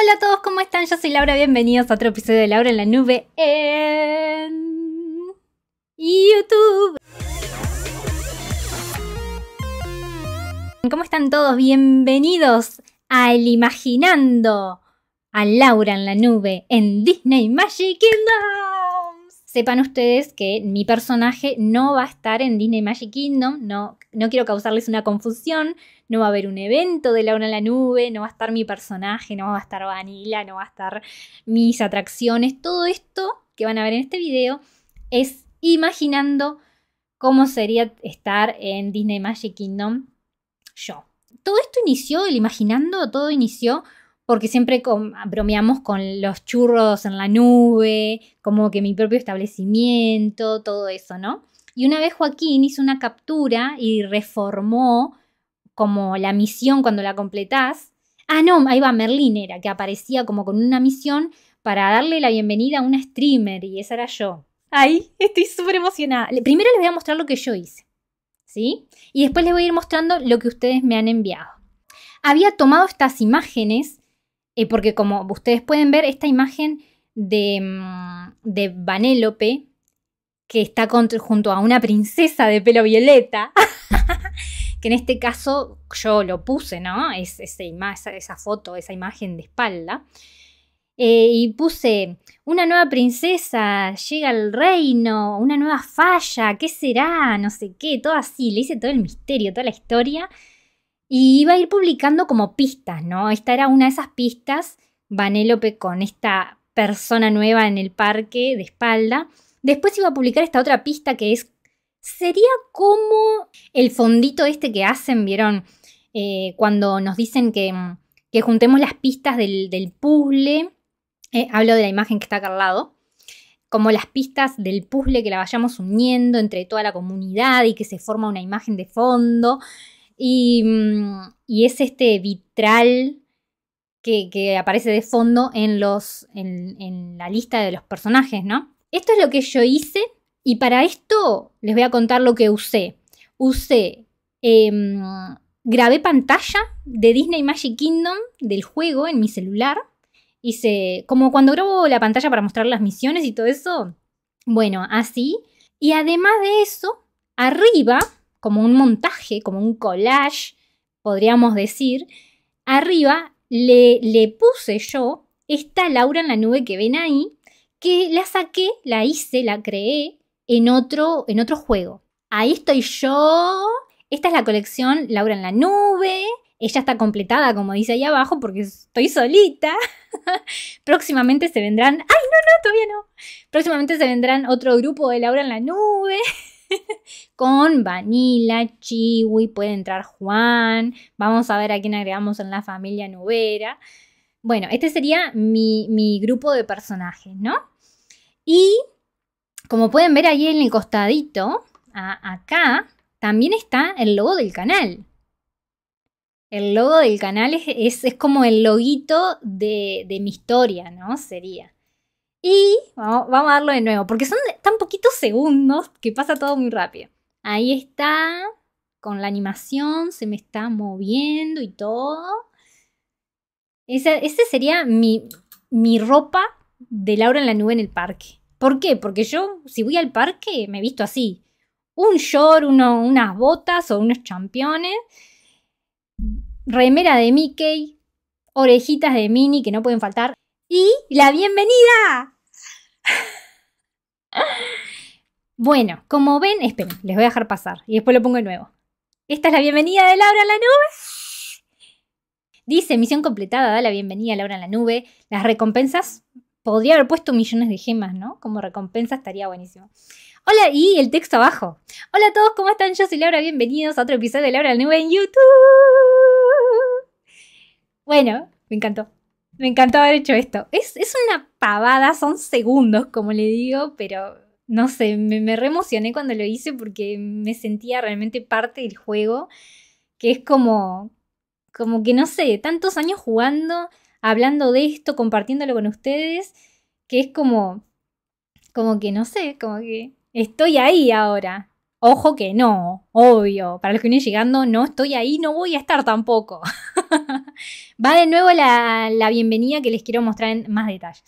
Hola a todos, ¿cómo están? Yo soy Laura, bienvenidos a otro episodio de Laura en la Nube en YouTube. ¿Cómo están todos? Bienvenidos al Imaginando a Laura en la Nube en Disney Magic Kingdom sepan ustedes que mi personaje no va a estar en Disney Magic Kingdom, no, no quiero causarles una confusión, no va a haber un evento de la una en la nube, no va a estar mi personaje, no va a estar Vanilla, no va a estar mis atracciones, todo esto que van a ver en este video es imaginando cómo sería estar en Disney Magic Kingdom yo. Todo esto inició, el imaginando, todo inició porque siempre bromeamos con los churros en la nube, como que mi propio establecimiento, todo eso, ¿no? Y una vez Joaquín hizo una captura y reformó como la misión cuando la completás. Ah, no, ahí va Merlín era, que aparecía como con una misión para darle la bienvenida a una streamer y esa era yo. Ay, estoy súper emocionada. Primero les voy a mostrar lo que yo hice, ¿sí? Y después les voy a ir mostrando lo que ustedes me han enviado. Había tomado estas imágenes porque como ustedes pueden ver, esta imagen de, mm, de Vanélope, que está junto a una princesa de pelo violeta, que en este caso yo lo puse, ¿no? Es, esa, esa foto, esa imagen de espalda. Eh, y puse una nueva princesa, llega al reino, una nueva falla, ¿qué será? No sé qué, todo así, le hice todo el misterio, toda la historia. Y iba a ir publicando como pistas, ¿no? Esta era una de esas pistas, Vanélope con esta persona nueva en el parque de espalda. Después iba a publicar esta otra pista que es, sería como el fondito este que hacen, ¿vieron? Eh, cuando nos dicen mm, que, juntemos las pistas del, puzzle. Eh, hablo de la imagen que está acá al lado como las pistas del puzzle que la vayamos uniendo entre toda la comunidad y que se forma una imagen de fondo. Mm, y, es este vitral que, aparece de fondo en, los, en, la lista de los personajes, ¿no? Esto es lo que yo hice y para esto les voy a contar lo que usé. Usé em, grabé pantalla de Disney Magic Kingdom del juego en mi celular. Hice como cuando grabo la pantalla para mostrar las misiones y todo eso. Bueno, así. Y además de eso, arriba como un montaje, como un collage, podríamos decir, arriba le, le puse yo esta Laura en la nube que ven ahí, que la saqué, la hice, la creé en otro, en otro juego. Ahí estoy yo. Esta es la colección Laura en la nube. Ella está completada, como dice ahí abajo, porque estoy solita. Próximamente se vendrán. ¡Ay, no, no, todavía no! Próximamente se vendrán otro grupo de Laura en la nube. con Vanilla, Chiwi, puede entrar Juan. Vamos a ver a quién agregamos en la familia Nubera. Bueno, este sería mi, grupo de personajes, ¿no? Y como pueden ver ahí en el costadito, acá, también está el logo del canal. El logo del canal es, como el loguito de mi historia, ¿no? Sería. Y vamos, a verlo de nuevo, porque son tan poquitos segundos que pasa todo muy rápido. Ahí está, con la animación se me está moviendo y todo. Ese, sería mi, ropa de Laura en la nube en el parque. ¿Por qué? Porque yo, si voy al parque, me he visto así. Un short, unas botas o unos championes, remera de Mickey, orejitas de Minnie que no pueden faltar, y la bienvenida. Bueno, como ven, esperen, les voy a dejar pasar y después lo pongo de nuevo. Esta es la bienvenida de Laura en la nube. Dice, misión completada, da la bienvenida a Laura en la nube. Las recompensas, podría haber puesto millones de gemas, ¿no? Como recompensa estaría buenísimo. Hola, y el texto abajo. Hola a todos, ¿cómo están? Yo soy Laura, bienvenidos a otro episodio de Laura en la nube en YouTube. Bueno, me encantó. Me encantó haber hecho esto. Es, es, una pavada, son segundos, como le digo, pero no sé, me, me reemocioné cuando lo hice porque me sentía realmente parte del juego, que es como, como que no sé, tantos años jugando, hablando de esto, compartiéndolo con ustedes, que es como, como que no sé, como que estoy ahí ahora. Ojo que no, obvio, para los que vienen llegando, no estoy ahí, no voy a estar tampoco. Va de nuevo la, bienvenida que les quiero mostrar en más detalles.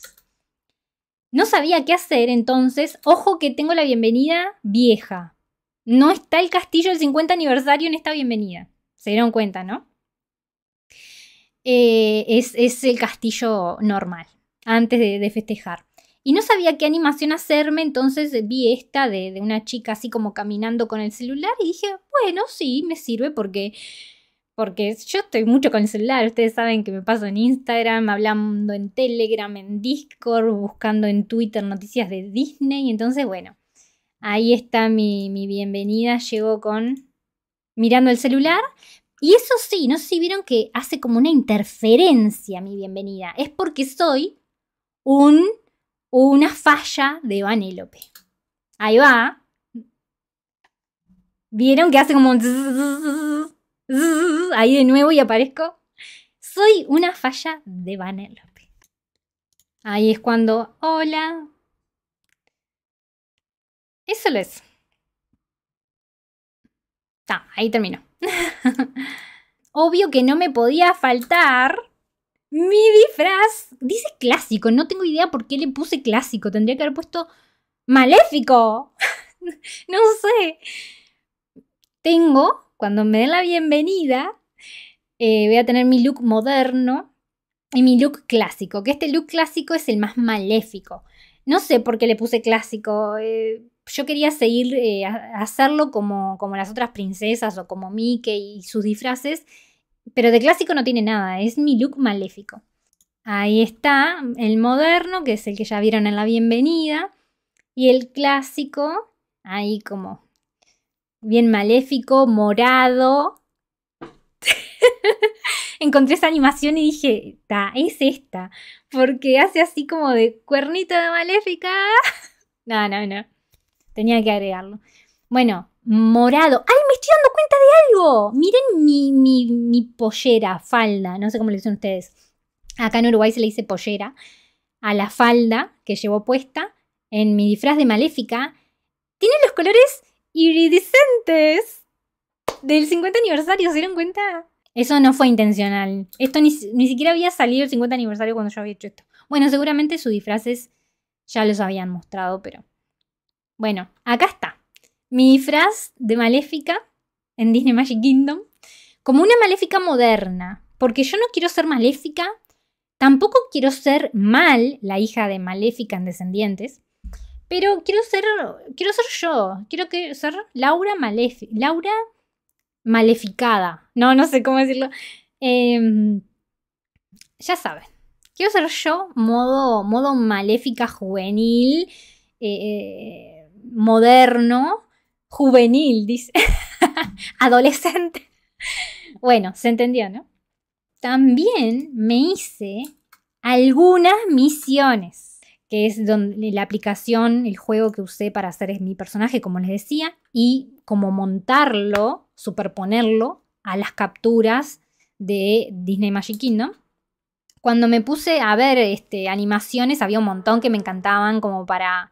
No sabía qué hacer, entonces, ojo que tengo la bienvenida vieja. No está el castillo del 50 aniversario en esta bienvenida. Se dieron cuenta, ¿no? Eh, es, el castillo normal, antes de festejar. Y no sabía qué animación hacerme, entonces vi esta de, una chica así como caminando con el celular y dije, bueno, sí, me sirve porque, porque yo estoy mucho con el celular, ustedes saben que me paso en Instagram, hablando en Telegram, en Discord, buscando en Twitter noticias de Disney, Y entonces bueno, ahí está mi, mi bienvenida, llegó con mirando el celular, y eso sí, no sé si vieron que hace como una interferencia mi bienvenida. Es porque soy un una falla de Vanélope. Ahí va. ¿Vieron que hace como ahí de nuevo y aparezco? Soy una falla de Vanélope. Ahí es cuando, hola. Eso lo es. ahí termino. Obvio que no me podía faltar mi disfraz dice clásico, no tengo idea por qué le puse clásico, tendría que haber puesto maléfico. no sé. Tengo, cuando me den la bienvenida, eh, voy a tener mi look moderno y mi look clásico, que este look clásico es el más maléfico. No sé por qué le puse clásico. Eh, yo quería seguir eh, hacerlo como, como las otras princesas o como Mickey y sus disfraces pero de clásico no tiene nada, es mi look maléfico. Ahí está el moderno, que es el que ya vieron en la bienvenida. Y el clásico, ahí como bien maléfico, morado. Encontré esa animación y dije, es esta. Porque hace así como de cuernito de maléfica. no, no, no. Tenía que agregarlo. Bueno, morado. ¡Ay, me estoy dando cuenta de algo! Miren mi, pollera, falda, no sé cómo le dicen ustedes. Acá en Uruguay se le dice pollera a la falda que llevo puesta en mi disfraz de maléfica. Tiene los colores iridescentes del 50 aniversario, ¿se dieron cuenta? Eso no fue intencional. Esto ni, ni, siquiera había salido el 50 aniversario cuando yo había hecho esto. Bueno, seguramente sus disfraces ya los habían mostrado, pero. Bueno, acá está mi frase de maléfica en Disney Magic Kingdom como una maléfica moderna, porque yo no quiero ser maléfica, tampoco quiero ser mal, la hija de maléfica en Descendientes, pero quiero ser, quiero ser yo, quiero que, ser Laura Maléfica, Laura Maleficada, no, no sé cómo decirlo, em, ya saben, quiero ser yo modo, modo maléfica juvenil, eh, eh, moderno, juvenil, dice, adolescente. Bueno, se entendió, ¿no? También me hice algunas misiones, que es donde la aplicación, el juego que usé para hacer es mi personaje, como les decía, y como montarlo, superponerlo a las capturas de Disney Magic Kingdom. Cuando me puse a ver este, animaciones, había un montón que me encantaban como para,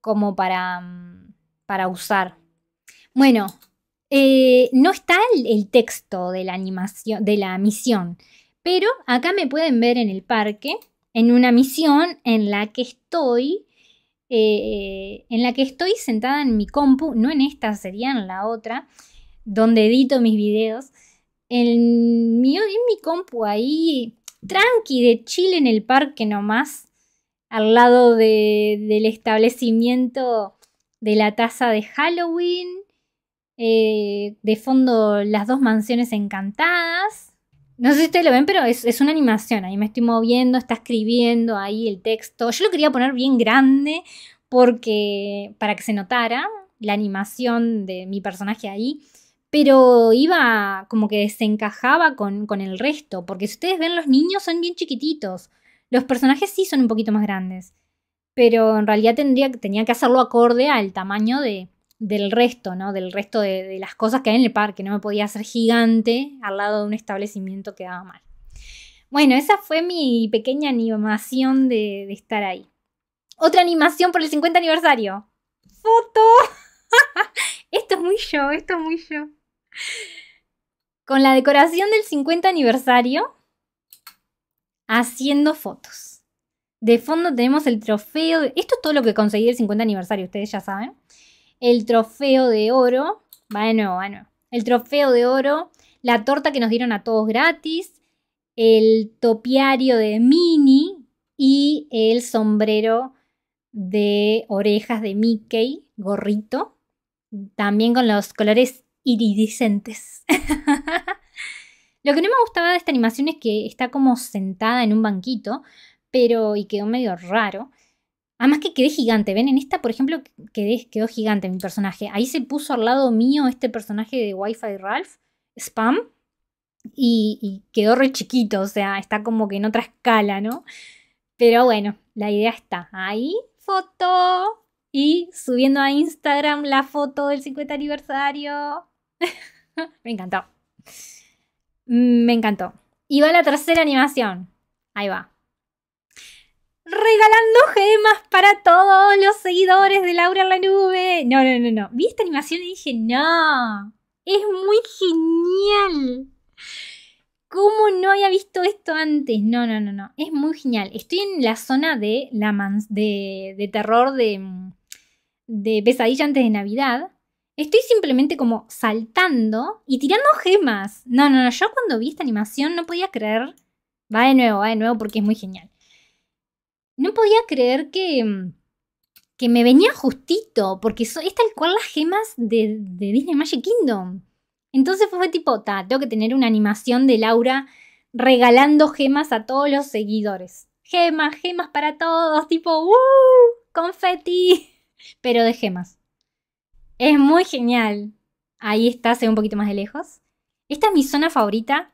como para mm, para usar. Bueno, eh, no está el, texto de la animación, de la misión, pero acá me pueden ver en el parque, en una misión en la que estoy, eh, en la que estoy sentada en mi compu, no en esta, sería en la otra, donde edito mis videos, en mi, en mi compu ahí, tranqui de Chile en el parque nomás, al lado de, del establecimiento de la taza de Halloween, eh, de fondo las dos mansiones encantadas. No sé si ustedes lo ven, pero es, una animación. Ahí me estoy moviendo, está escribiendo ahí el texto. Yo lo quería poner bien grande porque para que se notara la animación de mi personaje ahí. Pero iba como que desencajaba con, con el resto. Porque si ustedes ven, los niños son bien chiquititos. Los personajes sí son un poquito más grandes pero en realidad tendría, tenía que hacerlo acorde al tamaño del resto, ¿no? Del resto de, las cosas que hay en el parque. No me podía hacer gigante al lado de un establecimiento que daba mal. Bueno, esa fue mi pequeña animación de, de estar ahí. Otra animación por el 50 aniversario. ¡Foto! esto es muy yo, esto es muy yo. Con la decoración del 50 aniversario, haciendo fotos. De fondo tenemos el trofeo. Esto es todo lo que conseguí el 50 aniversario, ustedes ya saben. El trofeo de oro. Bueno, bueno. El trofeo de oro. La torta que nos dieron a todos gratis. El topiario de mini Y el sombrero de orejas de Mickey, gorrito. También con los colores iridiscentes. Lo que no me gustaba de esta animación es que está como sentada en un banquito, pero y quedó medio raro. Además que quedé gigante, ven, en esta, por ejemplo, quedé, quedó gigante mi personaje. Ahí se puso al lado mío este personaje de Wi-Fi Ralph, Spam, y, y quedó re chiquito, o sea, está como que en otra escala, ¿no? Pero bueno, la idea está. Ahí, foto. Y subiendo a Instagram la foto del 50 aniversario. Me encantó. Mm, me encantó. Y va la tercera animación. Ahí va regalando gemas para todos los seguidores de Laura en la Nube. No, no, no, no. Vi esta animación y dije, no, es muy genial. ¿Cómo no había visto esto antes? No, no, no, no. Es muy genial. Estoy en la zona de, la de, terror de, de pesadilla antes de Navidad. Estoy simplemente como saltando y tirando gemas. No, no, no. Yo cuando vi esta animación no podía creer. Va de nuevo, va de nuevo porque es muy genial no podía creer que, me venía justito, porque es tal cual las gemas de, Disney Magic Kingdom. Entonces fue tipo, ta, tengo que tener una animación de Laura regalando gemas a todos los seguidores. Gemas, gemas para todos, tipo, ¡uh! Confeti, pero de gemas. Es muy genial. Ahí está, se ve un poquito más de lejos. Esta es mi zona favorita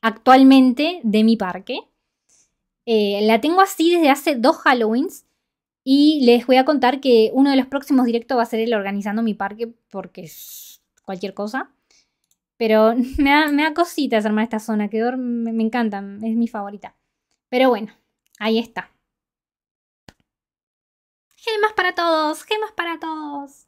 actualmente de mi parque. Eh, la tengo así desde hace dos Halloweens. Y les voy a contar que uno de los próximos directos va a ser el organizando mi parque porque es cualquier cosa. Pero me da, me da cositas armar esta zona, que me, me encanta, es mi favorita. Pero bueno, ahí está. Gemas para todos, gemas para todos.